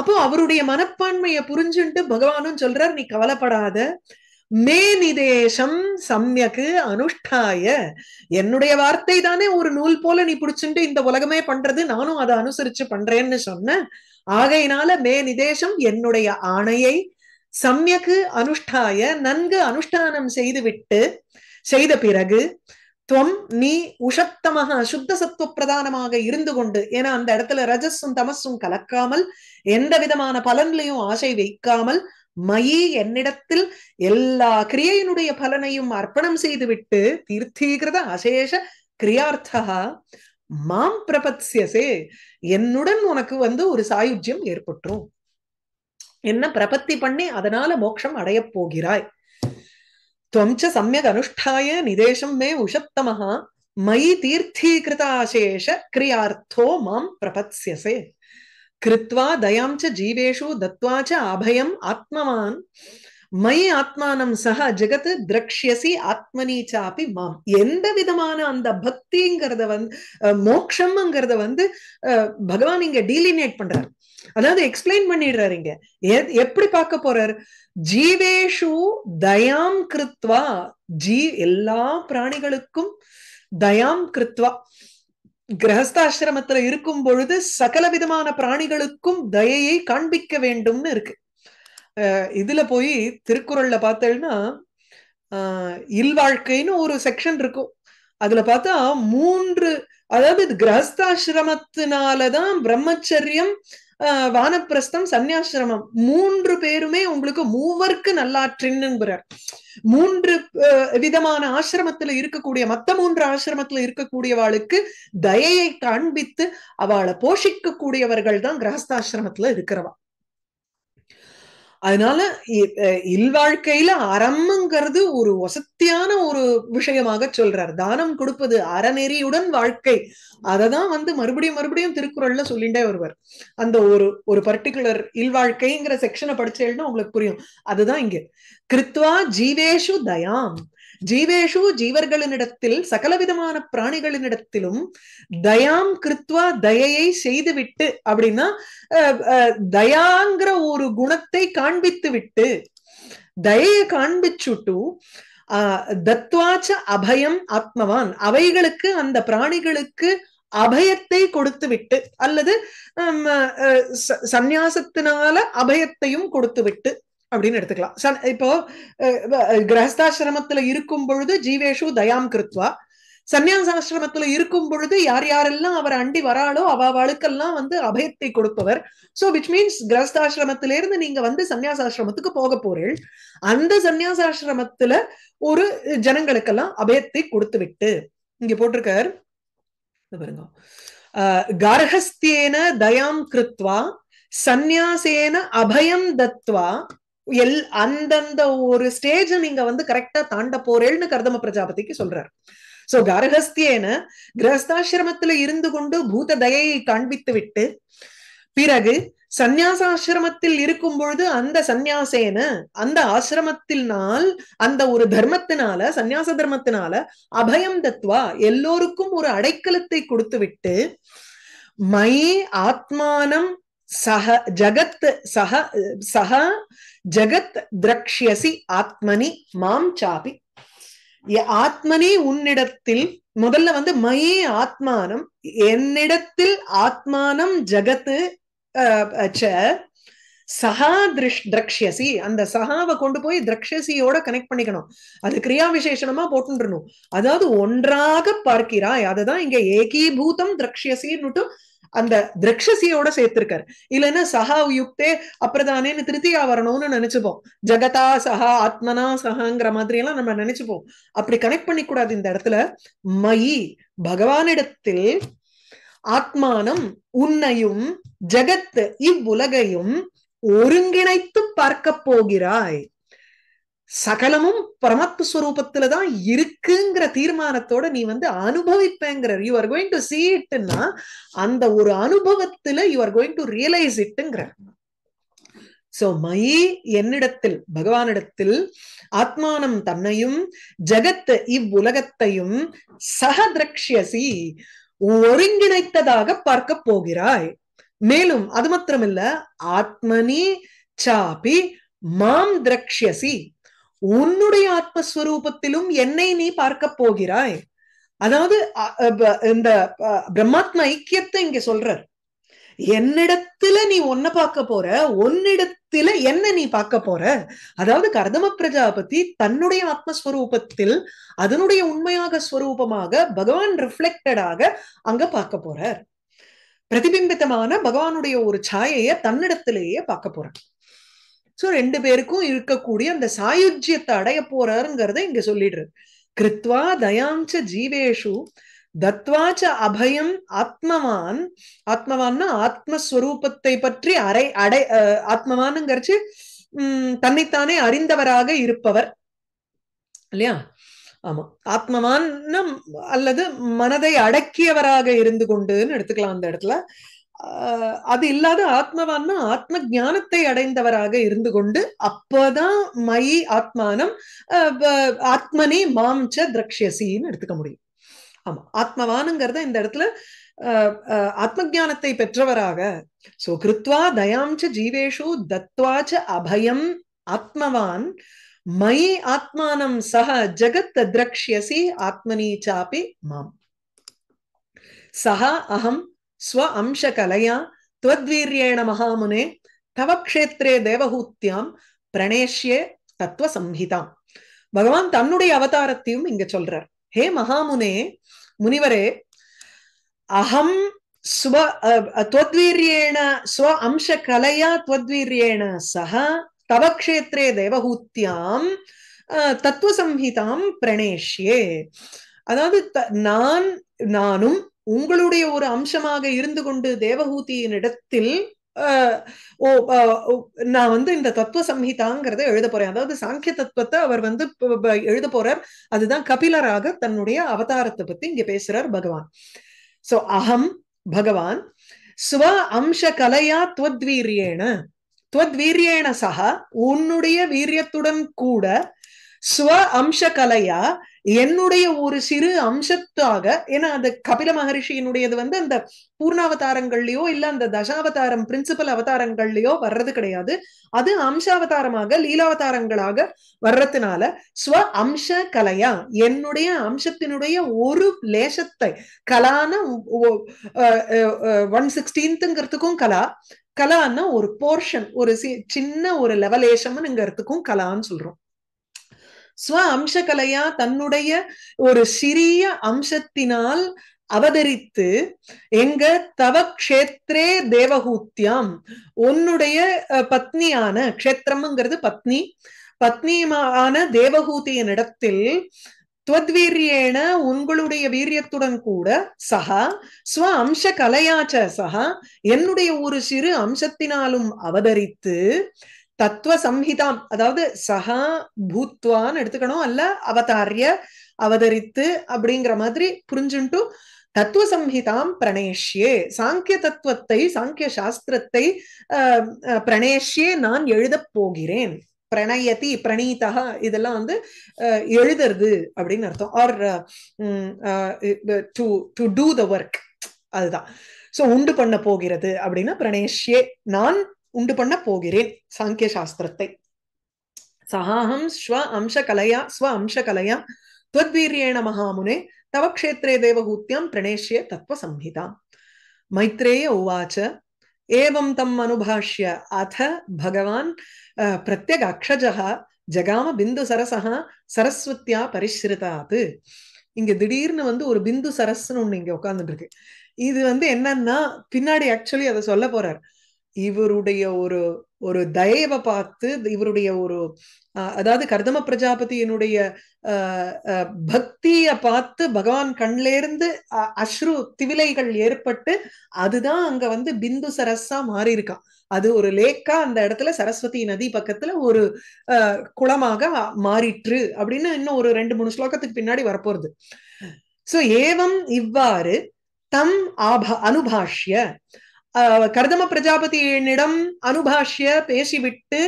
அப்போ அவருடைய மனப்பான்மையை புரிஞ்சுட்டு பகவானும் சொல்றார் நீ கவலைப்படாத மே நிதேசம் சம்யக்கு அனுஷ்டாய என்னுடைய வார்த்தை தானே ஒரு நூல் போல நீ புடிச்சுட்டு இந்த உலகமே பண்றது நானும் அதை அனுசரிச்சு பண்றேன்னு சொன்ன ஆகையினால மே நிதேசம் என்னுடைய ஆணையை சம்யக்கு அனுஷ்டாய நன்கு அனுஷ்டானம் செய்து விட்டு செய்த பிறகு துவம் நீ உஷத்தமாக சுத்த சத்துவ பிரதானமாக இருந்து கொண்டு ஏன்னா அந்த இடத்துல ரஜஸும் தமசும் கலக்காமல் எந்த விதமான பலன்லையும் ஆசை வைக்காமல் மயி என்னிடத்தில் எல்லா கிரியையினுடைய பலனையும் அர்ப்பணம் செய்துவிட்டு தீர்த்தீகிருத அசேஷ கிரியார்த்தா மாம் பிரபத்யசே என்னுடன் உனக்கு வந்து ஒரு சாயுஜ்யம் ஏற்பட்டுரும் என்ன பிரபத்தி பண்ணி அதனால மோட்சம் அடைய போகிறாய் त्वञ्च सम्यक् अनुष्ठाय निदेशं मे उषत्तमः मयि तीर्थीकृताशेष क्रियार्थो मां प्रपत्स्यसे कृत्वा दयां च जीवेषु दत्त्वा च अभयम् आत्मवान् மயி ஆத்மானம் சக ஜெகத் திரக்ஷியசி ஆத்மனி சாப்பி மாம் எந்த விதமான அந்த பக்திங்கிறத வந்து மோக்ஷம்ங்கிறத வந்து பகவான் இங்க டீலினேட் பண்றாரு அதாவது எக்ஸ்பிளைன் பண்ணிடுறாரு இங்க எப்படி பார்க்க போறாரு ஜீவேஷு தயாம் கிருத்வா ஜீ எல்லா பிராணிகளுக்கும் தயாம் கிருத்வா கிரகஸ்தாசிரமத்துல இருக்கும் பொழுது சகல விதமான பிராணிகளுக்கும் தயையை காண்பிக்க வேண்டும்னு இருக்கு இதுல போய் திருக்குறள்ல பார்த்தேன்னா இல்வாழ்க்கைன்னு ஒரு செக்ஷன் இருக்கும் அதுல பார்த்தா மூன்று அதாவது கிரகஸ்தாசிரமத்தினாலதான் பிரம்மச்சரியம் வானப்பிரஸ்தம் சன்னியாசிரமம் மூன்று பேருமே உங்களுக்கு மூவர்க்கு நல்லாற்றின்னுங்கிறார் மூன்று விதமான ஆசிரமத்துல இருக்கக்கூடிய மத்த மூன்று ஆசிரமத்துல இருக்கக்கூடியவாளுக்கு தயையை காண்பித்து அவளை போஷிக்க கூடியவர்கள் தான் கிரகஸ்தாசிரமத்துல இருக்கிறவா அதனால இல்வாழ்க்கையில அறம்ங்கிறது ஒரு வசத்தியான ஒரு விஷயமாக சொல்றார் தானம் கொடுப்பது அறநெறியுடன் வாழ்க்கை அததான் வந்து மறுபடியும் மறுபடியும் திருக்குறள்ல சொல்லிண்டே வருவார் அந்த ஒரு ஒரு பர்டிகுலர் இல்வாழ்க்கைங்கிற செக்ஷனை படிச்சேன்னா உங்களுக்கு புரியும் அதுதான் இங்க கிருத்வா ஜீவேஷு தயாம் ஜீவேஷு ஜீவர்களினிடத்தில் சகலவிதமான பிராணிகளினிடத்திலும் தயாம் கிருத்வா தயையை செய்துவிட்டு அப்படின்னா தயாங்கிற ஒரு குணத்தை காண்பித்து விட்டு தயையை காண்பிச்சுட்டு தத்வாச்ச அபயம் ஆத்மவான் அவைகளுக்கு அந்த பிராணிகளுக்கு அபயத்தை கொடுத்து விட்டு அல்லது சந்நியாசத்தினால அபயத்தையும் கொடுத்து விட்டு அப்படின்னு எடுத்துக்கலாம் இப்போ கிரகஸ்தாசிரமத்துல இருக்கும் பொழுது ஜீவேஷு தயாம் கிருத்வா சன்னியாசாசிரமத்துல இருக்கும் பொழுது யார் யாரெல்லாம் அவர் அண்டி வராளோ வாழ்க்கெல்லாம் வந்து அபயத்தை கொடுப்பவர் சோ விச் மீன்ஸ் கிரகஸ்தாசிரமத்திலிருந்து நீங்க வந்து சன்னியாசாசிரமத்துக்கு போக போறீள் அந்த சன்னியாசாசிரமத்துல ஒரு ஜனங்களுக்கெல்லாம் அபயத்தை கொடுத்து விட்டு இங்க போட்டிருக்கார் பாருங்க கார்ஹஸ்தியேன தயாம் கிருத்வா சந்நியாசேன அபயம் தத்வா எல் அந்தந்த ஒரு ஸ்டேஜ் நீங்க வந்து கரெக்டா தாண்ட போறேன்னு கர்தம பிரஜாபதிக்கு சொல்றாரு சோ கரகஸ்தியேன கிரகஸ்தாசிரமத்துல இருந்து கொண்டு பூத தயையை காண்பித்து விட்டு பிறகு சந்யாசாசிரமத்தில் இருக்கும் பொழுது அந்த சந்நியாசேன அந்த ஆசிரமத்தினால் அந்த ஒரு தர்மத்தினால சந்நியாச தர்மத்தினால அபயம் தத்வா எல்லோருக்கும் ஒரு அடைக்கலத்தை கொடுத்து விட்டு மை ஆத்மானம் சக ஜகத் சஹ சஹ ஜகத் திரக்ஷியசி ஆத்மனி மாம் சாபி ஆத்மனே உன்னிடத்தில் முதல்ல வந்து மயே ஆத்மானம் என்னிடத்தில் ஆத்மானம் ஜகத்து சகா திருஷ் திரக்ஷியசி அந்த சகாவை கொண்டு போய் திரக்ஷசியோட கனெக்ட் பண்ணிக்கணும் அது கிரியா விசேஷனமா போட்டுருணும் அதாவது ஒன்றாக பார்க்கிறாய் அதுதான் இங்க ஏகீபூதம் திரக்ஷியசின்னுட்டு அந்த திரக்ஷசியோட சேர்த்திருக்காரு இல்லைன்னா சஹா யுக்தே அப்பிரதானேன்னு திருத்தியா வரணும்னு நினைச்சுப்போம் ஜகதா சஹா ஆத்மனா சஹாங்கிற மாதிரி எல்லாம் நம்ம நினைச்சுப்போம் அப்படி கனெக்ட் பண்ணி கூடாது இந்த இடத்துல மயி பகவானிடத்தில் ஆத்மானம் உன்னையும் ஜகத் இவ்வுலகையும் ஒருங்கிணைத்து பார்க்க போகிறாய் சகலமும் பரமாத்ம ஸ்வரூபத்துல தான் இருக்குங்கிற தீர்மானத்தோட நீ வந்து அனுபவிப்பேங்கிற you are going to see இட்னா அந்த ஒரு அனுபவத்துல you are going to realise இட்டுங்கிற சோ மயி என்னிடத்தில் பகவானிடத்தில் ஆத்மானம் தன்னையும் ஜகத் இவ்வுலகத்தையும் சக திரக்ஷியசி ஒருங்கிணைத்ததாக பார்க்க போகிறாய் மேலும் அது மாத்திரமில்ல ஆத்மனி சாபி மாம் திரக்ஷியசி உன்னுடைய ஆத்மஸ்வரூபத்திலும் என்னை நீ பார்க்க போகிறாய் அதாவது இந்த பிரம்மாத்ம ஐக்கியத்தை இங்க சொல்றார் என்னிடத்துல நீ ஒன்ன பார்க்க போற உன்னிடத்துல என்ன நீ பார்க்க போற அதாவது கர்தம பிரஜாபதி தன்னுடைய ஆத்மஸ்வரூபத்தில் அதனுடைய உண்மையாக ஸ்வரூபமாக பகவான் ரிஃப்ளெக்டடாக அங்க பார்க்க போறார் பிரதிபிம்பித்தமான பகவானுடைய ஒரு சாயைய தன்னிடத்திலேயே பார்க்க போறான் ஸோ ரெண்டு பேருக்கும் இருக்கக்கூடிய அந்த சாயுஜ்யத்தை அடைய போறாருங்கிறத இங்க சொல்லிடுறது கிருத்வா தயாம்ச்ச ஜீவேஷு தத்வாச்ச அபயம் ஆத்மவான் ஆத்மவான்னா ஆத்மஸ்வரூபத்தை பற்றி அரை அடை ஆத்மவானுங்கிறச்சு உம் தன்னைத்தானே அறிந்தவராக இருப்பவர் இல்லையா ஆமா ஆத்மவான் அல்லது மனதை அடக்கியவராக இருந்து கொண்டுன்னு எடுத்துக்கலாம் அந்த இடத்துல அது இல்லாத ஆத்மவான்னா ஆத்ம ஞானத்தை அடைந்தவராக இருந்து கொண்டு அப்பதான் மயி ஆத்மானம் ஆத்மனி மாம் ச திரக்ஷசின்னு எடுத்துக்க முடியும் ஆமா ஆத்மவானுங்கிறத இந்த இடத்துல ஆத்ம ஜானத்தை பெற்றவராக சோ கிருத்வா தயாம்ச்ச ஜீவேஷு தத்வாச்ச அபயம் ஆத்மவான் மயி ஆத்மானம் சக ஜகத் திரக்ஷியசி ஆத்மனி சாப்பி மாம் சஹா அகம் ஸ்வ அம்ச கலையா துவத்வீரியேண மகாமுனே தவ கஷேத்ரே தேவகூத்தியாம் பிரணேஷ்யே தத்துவ சம்ஹிதாம் பகவான் தன்னுடைய அவதாரத்தையும் இங்க சொல்றார் ஹே மகாமுனே முனிவரே அகம் சுப துவத்வீரியேண ஸ்வ அம்ச கலையா துவத்வீரியேண சக தவ கஷேத்ரே தேவகூத்தியாம் தத்துவ சம்ஹிதாம் பிரணேஷ்யே அதாவது நான் நானும் உங்களுடைய ஒரு அம்சமாக இருந்து கொண்டு தேவகூதியின் இடத்தில் ஓ நான் வந்து இந்த தத்துவ சம்ஹிதாங்கிறத எழுத போறேன் அதாவது சாங்கிய தத்துவத்தை அவர் வந்து எழுத போறார் அதுதான் கபிலராக தன்னுடைய அவதாரத்தை பத்தி இங்க பேசுறார் பகவான் சோ அகம் பகவான் ஸ்வ அம்ச கலையா துவத்வீரியேன துவத்வீரியேன சக உன்னுடைய வீரியத்துடன் கூட ஸ்வ அம்ச கலையா என்னுடைய ஒரு சிறு அம்சத்தாக ஏன்னா அந்த கபில மகரிஷியினுடையது வந்து அந்த பூர்ணாவதாரங்கள்லயோ இல்ல அந்த தசாவதாரம் பிரின்சிபல் அவதாரங்கள்லயோ வர்றது கிடையாது அது அம்சாவதாரமாக லீலாவதாரங்களாக வர்றதுனால ஸ்வ அம்ச கலையா என்னுடைய அம்சத்தினுடைய ஒரு லேசத்தை கலான ஒன் சிக்ஸ்டீன்த்ங்கிறதுக்கும் கலா கலான்னா ஒரு போர்ஷன் ஒரு சின்ன ஒரு லெவலேஷம்ங்கிறதுக்கும் கலான்னு சொல்றோம் ஸ்வ அம்சகலையா தன்னுடைய ஒரு சிறிய அம்சத்தினால் அவதரித்து எங்க தவ கஷேத்ரே தேவகூத்தியாம் உன்னுடைய பத்னியான க்ஷேத்திரம்ங்கிறது பத்னி பத்னியமான தேவகூத்தியின் இடத்தில் துவத்வீரியேன உங்களுடைய வீரியத்துடன் கூட சகா ஸ்வ அம்ச கலையாச்ச சகா என்னுடைய ஒரு சிறு அம்சத்தினாலும் அவதரித்து தத்துவ சம்ஹிதாம் அதாவது சகா பூத்வான்னு எடுத்துக்கணும் அல்ல அவதாரிய அவதரித்து அப்படிங்கிற மாதிரி புரிஞ்சுட்டு தத்துவ சம்ஹிதாம் பிரணேஷ்யே சாங்கிய தத்துவத்தை சாங்கிய சாஸ்திரத்தை பிரணேஷ்யே நான் எழுதப் போகிறேன் பிரணயதி பிரணீதா இதெல்லாம் வந்து எழுதுறது அப்படின்னு அர்த்தம் are to to do the work அதுதான் சோ உண்டு பண்ண போகிறது அப்படின்னா பிரணேஷ்யே நான் உண்டு பண்ண போகிறேன் சாங்கிய சாஸ்திரத்தை சஹாஹம் ஸ்வ அம்ச கலையா ஸ்வ அம்ச கலையா துவத்வீரியேண மகாமுனே தவ க்ஷேத்ரே தேவகூத்தியம் பிரணேஷ்ய தத்துவ சம்ஹிதா மைத்ரேய உவாச்ச ஏவம் தம் அனுபாஷ்ய அத பகவான் அக்ஷஜா ஜகாம பிந்து சரசா சரஸ்வத்தியா பரிஸ்ருதாத்து இங்க திடீர்னு வந்து ஒரு பிந்து சரஸ்ன்னு ஒண்ணு இங்க உட்கார்ந்துட்டு இருக்கு இது வந்து என்னன்னா பின்னாடி ஆக்சுவலி அதை சொல்ல போறார் இவருடைய ஒரு ஒரு தயவை பார்த்து இவருடைய ஒரு அதாவது கர்தம பிரஜாபதியினுடைய பக்திய பார்த்து பகவான் கண்லேருந்து அஸ்ரு திவிலைகள் ஏற்பட்டு அதுதான் அங்க வந்து பிந்து சரஸா மாறியிருக்கான் அது ஒரு லேக்கா அந்த இடத்துல சரஸ்வதி நதி பக்கத்துல ஒரு குளமாக மாறிற்று அப்படின்னு இன்னும் ஒரு ரெண்டு மூணு ஸ்லோகத்துக்கு பின்னாடி வரப்போறது சோ ஏவம் இவ்வாறு தம் ஆபா அனுபாஷ்ய கர்தம பிரஜாபதியினிடம் அனுபாஷ்ய பேசிவிட்டு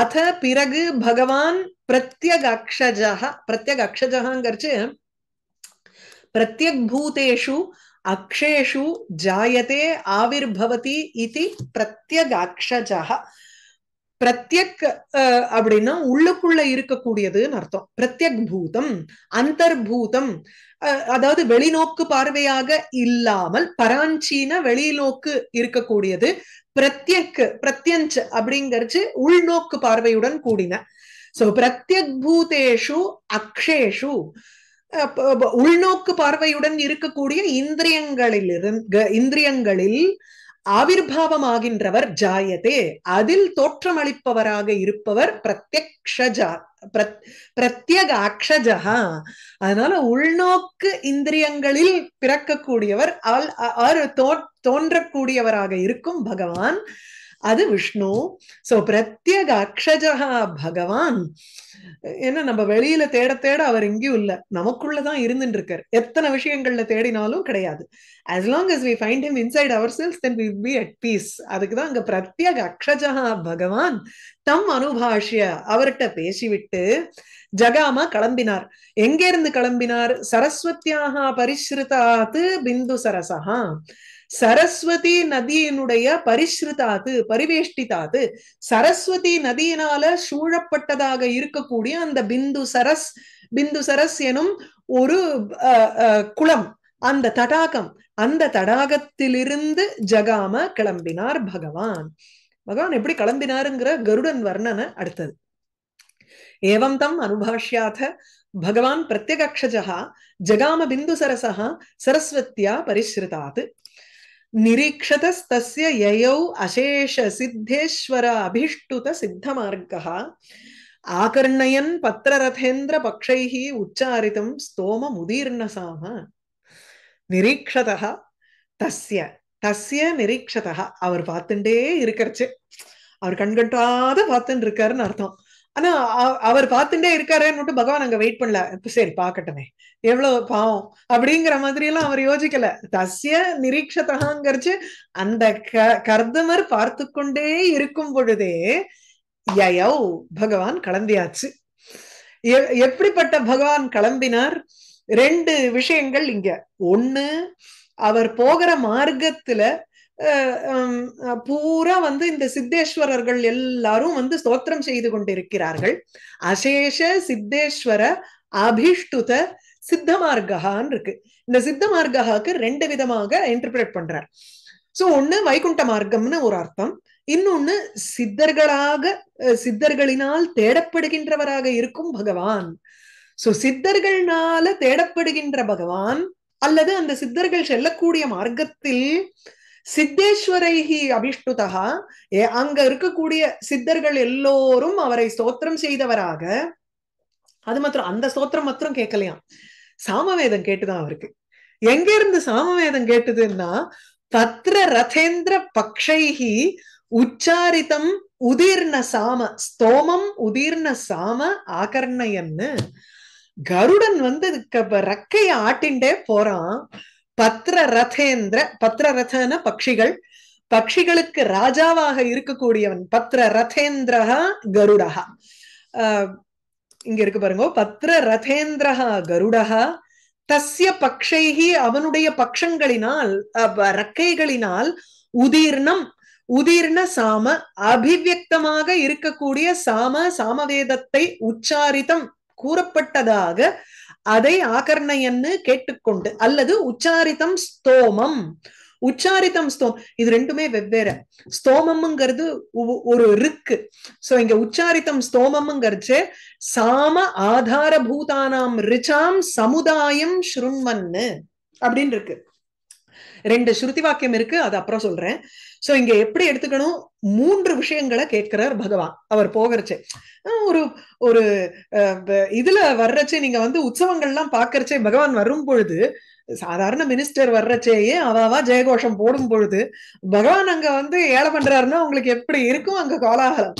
அத பிறகு பகவான் பிரத்யக் அக்ஷஜக பிரத்யக் அக்ஷஜகங்கிறச்சு பிரத்யக் பூதேஷு அக்ஷேஷு ஜாயதே ஆவிர்பவதி இது பிரத்யக் அக்ஷஜக பிரத்யக் அப்படின்னா உள்ளுக்குள்ள இருக்கக்கூடியதுன்னு அர்த்தம் பிரத்யக் பூதம் அந்தர்பூதம் அதாவது வெளிநோக்கு பார்வையாக இல்லாமல் பராஞ்சீன வெளிநோக்கு இருக்கக்கூடியது பிரத்யக் பிரத்யஞ்ச் அப்படிங்கிறது உள்நோக்கு பார்வையுடன் கூடின சோ பிரத்யக் பூதேஷு அக்ஷேஷு உள்நோக்கு பார்வையுடன் இருக்கக்கூடிய இந்திரியங்களிலிருந்து இந்திரியங்களில் ஆவிர்வாவமாகின்றவர் ஜாயதே அதில் தோற்றமளிப்பவராக இருப்பவர் பிரத்யக்ஷஜாத் பிரத்யேக அக்ஷஜா அதனால உள்நோக்கு இந்திரியங்களில் பிறக்கக்கூடியவர் அவள் அவர் தோன்றக்கூடியவராக இருக்கும் பகவான் அது விஷ்ணு ஸோ பிரத்யேக அக்ஷஜா பகவான் ஏன்னா நம்ம வெளியில தேட தேட அவர் எங்கேயும் இல்லை நமக்குள்ளதான் இருந்துட்டு இருக்காரு எத்தனை விஷயங்கள்ல தேடினாலும் கிடையாது as long as we find inside our ourselves then we will be at peace அதுக்கு தான் அங்க பிரத்யேக அக்ஷஜா பகவான் தம் அனுபாஷிய அவர்கிட்ட பேசிவிட்டு ஜகாமா கிளம்பினார் எங்க இருந்து கிளம்பினார் சரஸ்வத்தியாக பரிஸ்ருதாத்து பிந்து சரசகா சரஸ்வதி நதியினுடைய பரிசிருதாது பரிவேஷ்டிதாது சரஸ்வதி நதியினால சூழப்பட்டதாக இருக்கக்கூடிய அந்த பிந்து சரஸ் பிந்து சரஸ் எனும் ஒரு குளம் அந்த தடாகம் அந்த தடாகத்திலிருந்து ஜகாம கிளம்பினார் பகவான் பகவான் எப்படி கிளம்பினாருங்கிற கருடன் வர்ணனை அடுத்தது ஏவம் தம் அனுபாஷ்யாத பகவான் பிரத்யகக்ஷஜா ஜகாம பிந்து சரசா சரஸ்வத்தியா பரிசிருதாது निरीक्षतस्तस्य ययौ अशेष सिद्धेश्वर अभिष्टुत सिद्धमार्गः आकर्णयन् पत्ररथेन्द्रपक्षैः उच्चारितं स्तोममुदीर्णसाम நிரீக்ஷதா தஸ்ய தஸ்ய நிரீக்ஷதா அவர் பார்த்துட்டே இருக்கிறச்சு அவர் கண்கட்டாத பார்த்துட்டு இருக்காருன்னு அர்த்தம் ஆனா அவர் பார்த்துட்டே இருக்காருன்னு பகவான் அங்க வெயிட் பண்ணல சரி பாக்கட்டுமே எவ்வளவு பாவம் அப்படிங்கிற மாதிரி எல்லாம் அவர் யோசிக்கல தசிய நிரீட்சதாங்கிறச்சு அந்த க கர்தமர் பார்த்து கொண்டே இருக்கும் பொழுதே யயோ பகவான் கலந்தியாச்சு எப்படிப்பட்ட பகவான் கிளம்பினார் ரெண்டு விஷயங்கள் இங்க ஒண்ணு அவர் போகிற மார்க்கத்துல பூரா வந்து இந்த சித்தேஸ்வரர்கள் எல்லாரும் வந்து ஸ்தோத்திரம் செய்து கொண்டிருக்கிறார்கள் அசேஷ சித்தேஸ்வர அபிஷ்டுத சித்த மார்கான்னு இருக்கு இந்த சித்த மார்காக்கு ரெண்டு விதமாக இன்டர்பிரேட் பண்றார் சோ ஒண்ணு வைகுண்ட மார்க்கம்னு ஒரு அர்த்தம் இன்னொன்னு சித்தர்களாக சித்தர்களினால் தேடப்படுகின்றவராக இருக்கும் பகவான் சோ சித்தர்கள்னால தேடப்படுகின்ற பகவான் அல்லது அந்த சித்தர்கள் செல்லக்கூடிய மார்க்கத்தில் சித்தேஸ்வரைகி அபிஷ்டுதா அங்க இருக்கக்கூடிய சித்தர்கள் எல்லோரும் அவரை ஸ்தோத்திரம் செய்தவராக அது மாத்திரம் அந்த ஸ்தோத்திரம் மாத்திரம் கேட்கலையாம் சாமவேதம் கேட்டுதான் அவருக்கு எங்க இருந்து சாமவேதம் கேட்டுதுன்னா தத்ர ரதேந்திர பக்ஷைகி உச்சாரிதம் உதிர்ண சாம ஸ்தோமம் உதிர்ண சாம ஆகர்ணயன்னு கருடன் வந்து ரக்கைய ஆட்டின்ண்டே போறான் பத்ர ரதேந்திர பத்ர ரதன பட்சிகள் பட்சிகளுக்கு ராஜாவாக இருக்கக்கூடியவன் பத்ர ரதேந்திரஹா கருடஹா இங்க இருக்கு பாருங்க பத்ர ரதேந்திரஹா கருடஹா தஸ்ய பக்ஷைகி அவனுடைய பக்ஷங்களினால் ரக்கைகளினால் உதீர்ணம் உதிர்ண சாம அபிவியக்தமாக இருக்கக்கூடிய சாம சாமவேதத்தை உச்சாரித்தம் கூறப்பட்டதாக அதை ஆகர்ணையன்னு கேட்டுக்கொண்டு அல்லது உச்சாரித்தம் ஸ்தோமம் உச்சாரித்தம் ஸ்தோம் இது ரெண்டுமே வெவ்வேற ஸ்தோமம்ங்கிறது ஒரு ரிக்கு சோ இங்க உச்சாரித்தம் ஸ்தோமம்ங்கிறது சாம ஆதார பூதானாம் ரிச்சாம் சமுதாயம் ஸ்ருண்மன்னு அப்படின்னு இருக்கு ரெண்டு ஸ்ருதி வாக்கியம் இருக்கு அது அப்புறம் சொல்றேன் சோ இங்க எப்படி எடுத்துக்கணும் மூன்று விஷயங்களை கேட்கிறார் பகவான் அவர் போகிறச்சே ஒரு ஒரு இதுல வர்றச்சு நீங்க வந்து உற்சவங்கள்லாம் பாக்குறச்சே பகவான் வரும் பொழுது சாதாரண மினிஸ்டர் வர்றச்சேயே அவாவா ஜெயகோஷம் போடும் பொழுது பகவான் அங்க வந்து ஏழை பண்றாருன்னா அவங்களுக்கு எப்படி இருக்கும் அங்க கோலாகலம்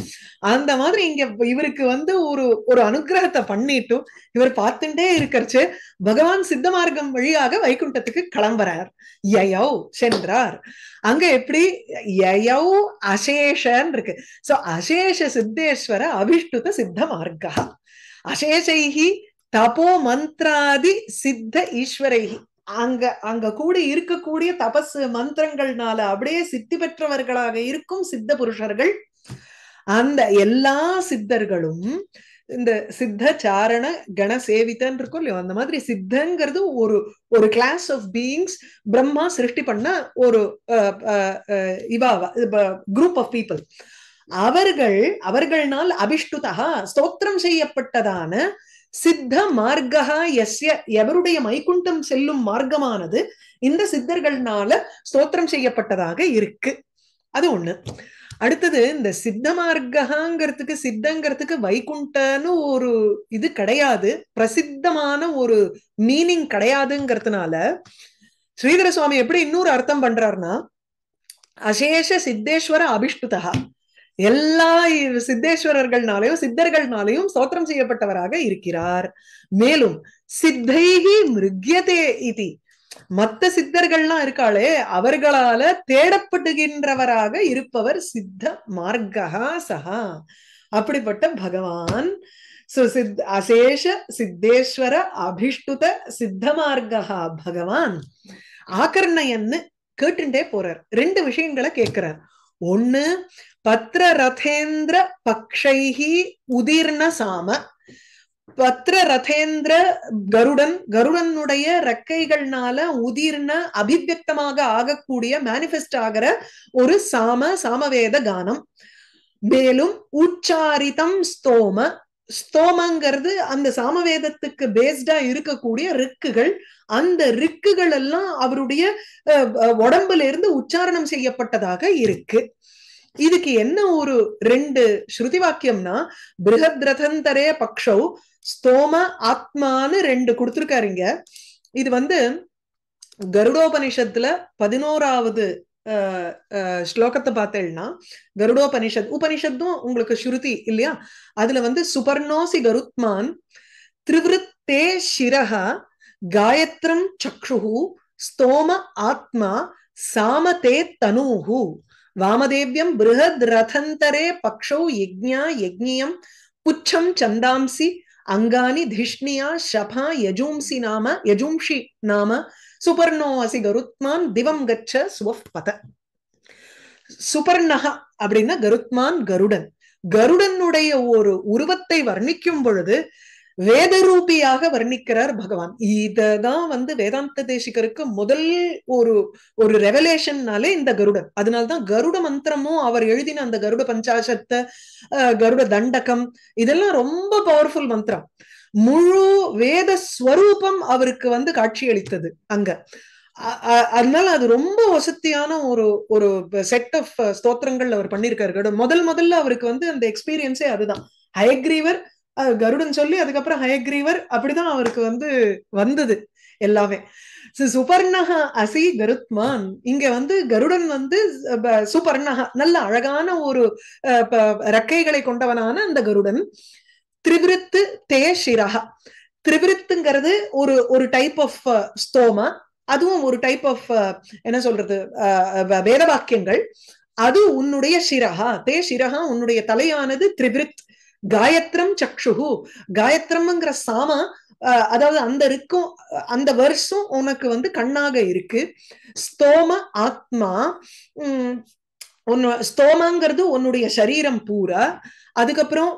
அந்த மாதிரி இங்க இவருக்கு வந்து ஒரு ஒரு அனுகிரகத்தை பண்ணிட்டு இவர் பார்த்துட்டே இருக்கிறச்சு பகவான் சித்த மார்க்கம் வழியாக வைகுண்டத்துக்கு கிளம்புறார் யயௌ சென்றார் அங்க எப்படி யயௌ அசேஷன் இருக்கு சோ அசேஷ சித்தேஸ்வர அபிஷ்டுத சித்த மார்க்கா அசேஷைகி தபோ மந்திராதி சித்த ஈஸ்வரைகி அங்க அங்க கூட இருக்கக்கூடிய தபஸ் மந்திரங்கள்னால அப்படியே சித்தி பெற்றவர்களாக இருக்கும் சித்த புருஷர்கள் அந்த எல்லா சித்தர்களும் இந்த சித்த சாரண கண சேவிதன் இருக்கும் இல்லையோ அந்த மாதிரி சித்தங்கிறது ஒரு ஒரு கிளாஸ் ஆஃப் பீயிங்ஸ் பிரம்மா சிருஷ்டி பண்ண ஒரு இவாவா குரூப் ஆஃப் பீப்புள் அவர்கள் அவர்கள்னால் அபிஷ்டுதா ஸ்தோத்திரம் செய்யப்பட்டதான சித்த மார்க்கா எஸ்ய எவருடைய மைக்குண்டம் செல்லும் மார்க்கமானது இந்த சித்தர்கள்னால ஸ்தோத்திரம் செய்யப்பட்டதாக இருக்கு அது ஒண்ணு அடுத்தது இந்த சித்த மார்க்ககாங்கிறதுக்கு சித்தங்கிறதுக்கு வைகுண்டன்னு ஒரு இது கிடையாது பிரசித்தமான ஒரு மீனிங் கிடையாதுங்கிறதுனால ஸ்ரீதர சுவாமி எப்படி இன்னொரு அர்த்தம் பண்றாருன்னா அசேஷ சித்தேஸ்வர அபிஷ்டுதா எல்லா சித்தேஸ்வரர்கள்னாலையும் சித்தர்கள்னாலையும் சோத்திரம் செய்யப்பட்டவராக இருக்கிறார் மேலும் சித்தைகி மிருகியதே இதி மத்த சித்தர்கள்லாம் இருக்காளே அவர்களால தேடப்படுகின்றவராக இருப்பவர் சித்த மார்க்கா சஹா அப்படிப்பட்ட பகவான் சித் அசேஷ சித்தேஸ்வர அபிஷ்டுத சித்த மார்க்கா பகவான் ஆகர்ணயன்னு கேட்டுட்டே போறார் ரெண்டு விஷயங்களை கேட்கிறார் ஒன்னு பத்ர ரதேந்திர பக்ஷைஹி உதிர்ண சாம பத்ர ரதேந்திர கருடன் கருடனுடைய ரெக்கைகள்னால உதிர்ண அபிவியக்தமாக ஆகக்கூடிய மேனிஃபெஸ்ட் ஆகிற ஒரு சாம சாமவேத கானம் மேலும் உச்சாரிதம் ஸ்தோம ஸ்தோமங்கிறது அந்த சாமவேதத்துக்கு பேஸ்டா இருக்கக்கூடிய ரிக்குகள் அந்த ரிக்குகள் எல்லாம் அவருடைய உடம்புல இருந்து உச்சாரணம் செய்யப்பட்டதாக இருக்கு இதுக்கு என்ன ஒரு ரெண்டு ஸ்ருதி வாக்கியம்னா ரதந்தரே பக்ஷௌ ஸ்தோம ஆத்மான்னு ரெண்டு கொடுத்துருக்காருங்க இது வந்து கருடோபனிஷத்துல பதினோராவது ஸ்லோகத்தை பார்த்தேன்னா கருடோபனிஷத் உபனிஷத்தும் உங்களுக்கு ஸ்ருதி இல்லையா அதுல வந்து சுபர்ணோசி கருத்மான் திரிவிருத்தே சிரஹா காயத்ரம் சக்ஷுஹு ஸ்தோம ஆத்மா சாமதே தனூஹு வாமதேவியம் பிருஹத் ரதந்தரே பக்ஷௌ யஜ்ஞா யஜ்ஞியம் புச்சம் சந்தாம்சி அங்கானி திஷ்ணியா ஷபா யஜூம்சி நாம யஜூம்ஷி நாம அசி கருத்மான் திவம் கச்ச சுவப்பத சுபர்ணக அப்படின்னா கருத்மான் கருடன் கருடனுடைய ஒரு உருவத்தை வர்ணிக்கும் பொழுது வேதரூபியாக வர்ணிக்கிறார் பகவான் இததான் வந்து வேதாந்த தேசிகருக்கு முதல் ஒரு ஒரு ரெவலேஷன்னாலே இந்த கருடன் அதனால்தான் கருட மந்திரமும் அவர் எழுதின அந்த கருட பஞ்சாசத்தை கருட தண்டகம் இதெல்லாம் ரொம்ப பவர்ஃபுல் மந்திரம் முழு வேத ஸ்வரூபம் அவருக்கு வந்து காட்சியளித்தது அங்க அதனால அது ரொம்ப வசத்தியான ஒரு ஒரு செட் ஆஃப் ஸ்தோத்திரங்கள் அவர் பண்ணியிருக்காரு முதல் முதல்ல அவருக்கு வந்து அந்த எக்ஸ்பீரியன்ஸே அதுதான் ஹயக்ரீவர் கருடன் சொல்லி அதுக்கப்புறம் ஹயக்ரீவர் அப்படிதான் அவருக்கு வந்து வந்தது எல்லாமே சுபர்ணஹா அசி கருத்மான் இங்க வந்து கருடன் வந்து சுபர்ணஹா நல்ல அழகான ஒரு ரெக்கைகளை கொண்டவனான அந்த கருடன் திரிவிருத்து தே ஷிரஹா திரிவிருத்துங்கிறது ஒரு ஒரு டைப் ஆஃப் ஸ்தோமா அதுவும் ஒரு டைப் ஆஃப் uh, என்ன சொல்றது uh, வேத வாக்கியங்கள் அது உன்னுடைய சிரஹா தே சிரகா உன்னுடைய தலையானது திரிவிருத் காயத்ரம் சக்ஷுகு காயத்ரம்ங்கிற சாமா அதாவது அந்த இருக்கும் அந்த வருஷம் உனக்கு வந்து கண்ணாக இருக்கு ஸ்தோம ஆத்மா உன் ஸ்தோமாங்கிறது உன்னுடைய சரீரம் பூரா அதுக்கப்புறம்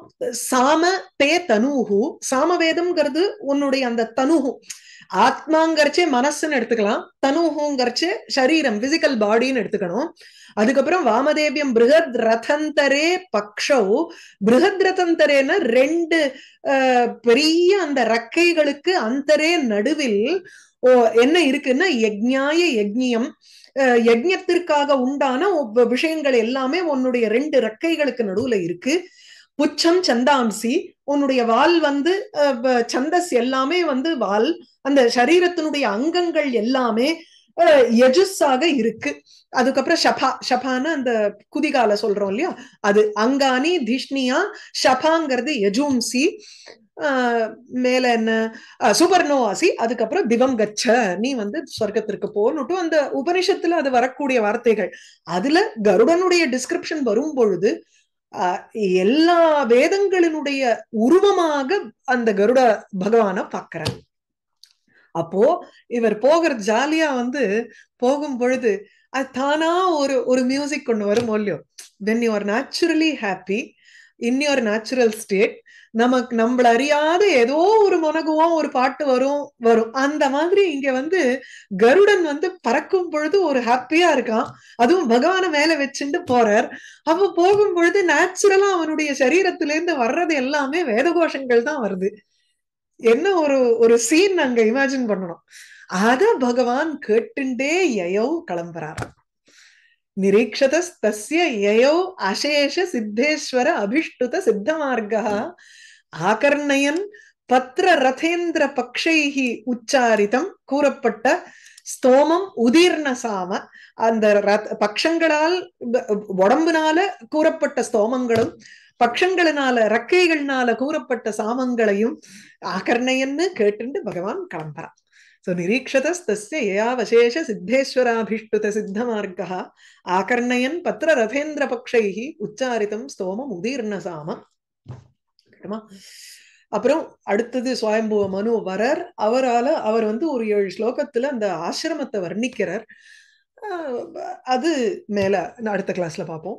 சாம தே தனுகு சாமவேதம்ங்கிறது உன்னுடைய அந்த தனுகு ஆத்மாங்கிறச்சே மனசுன்னு எடுத்துக்கலாம் தனுஹோங்கிறச்சு சரீரம் பிசிக்கல் பாடின்னு எடுத்துக்கணும் அதுக்கப்புறம் வாமதேவியம் பிருகத் ரதந்தரே பக்ஷவு பிருகத் ரதந்தரேன்னு ரெண்டு பெரிய அந்த ரக்கைகளுக்கு அந்தரே நடுவில் ஓ என்ன இருக்குன்னா யஜ்ஞாய யஜ்ஞியம் யஜ்ஞத்திற்காக உண்டான விஷயங்கள் எல்லாமே உன்னுடைய ரெண்டு ரக்கைகளுக்கு நடுவுல இருக்கு புச்சம் சந்தாம்சி உன்னுடைய வால் வந்து சந்தஸ் எல்லாமே வந்து வால் அந்த சரீரத்தினுடைய அங்கங்கள் எல்லாமே எஜுஸாக இருக்கு அதுக்கப்புறம் ஷபா ஷபான்னு அந்த குதிகால சொல்றோம் இல்லையா அது அங்கானி திஷ்ணியா ஷபாங்கிறது யஜூம்சி மேல என்ன சுபர்ணோவாசி அதுக்கப்புறம் திவம் கச்ச நீ வந்து சொர்க்கத்திற்கு போன்னுட்டும் அந்த உபனிஷத்துல அது வரக்கூடிய வார்த்தைகள் அதுல கருடனுடைய டிஸ்கிரிப்ஷன் வரும் பொழுது எல்லா வேதங்களினுடைய உருவமாக அந்த கருட பகவான பாக்குறாங்க அப்போ இவர் போகிற ஜாலியா வந்து போகும் பொழுது அது தானா ஒரு ஒரு மியூசிக் கொண்டு வரும் இல்லையோ when you are naturally happy in your natural state நமக்கு நம்மள அறியாத ஏதோ ஒரு முனகுவோம் ஒரு பாட்டு வரும் வரும் அந்த மாதிரி இங்க வந்து கருடன் வந்து பறக்கும் பொழுது ஒரு ஹாப்பியா இருக்கான் அதுவும் பகவான மேல வச்சுட்டு போறார் அப்ப போகும் பொழுது நேச்சுரலா அவனுடைய சரீரத்திலேருந்து வர்றது எல்லாமே வேத கோஷங்கள் தான் வருது என்ன ஒரு ஒரு சீன் அங்க இமேஜின் பண்ணணும் அத பகவான் கேட்டுண்டே எயோ கிளம்புறாராம் நிரீட்சதஸ்தஸ்ய எயோ அசேஷ சித்தேஸ்வர அபிஷ்டுத சித்த மார்க்கா ஆகர்ணயன் பத்ர ரதேந்திர பக்ஷைகி உச்சாரிதம் கூறப்பட்ட ஸ்தோமம் உதிர்ண சாம அந்த பக்ஷங்களால் உடம்புனால கூறப்பட்ட ஸ்தோமங்களும் பக்ஷங்களினால ரக்கைகள்னால கூறப்பட்ட சாமங்களையும் ஆகர்ணையன்னு கேட்டுண்டு பகவான் கிளம்புறான் சோ நிரீட்சதேஷ சித்தேஸ்வராபிஷ்டுத சித்த மார்க ஆகர்ணயன் பத்திர ரதேந்திர பக்ஷைகி உச்சாரித்தம் ஸ்தோமம் உதீர்ண சாமம் அப்புறம் அடுத்தது சுவயம்புவ மனு வரர் அவரால அவர் வந்து ஒரு ஏழு ஸ்லோகத்துல அந்த ஆசிரமத்தை வர்ணிக்கிறார் அது மேல அடுத்த கிளாஸ்ல பார்ப்போம்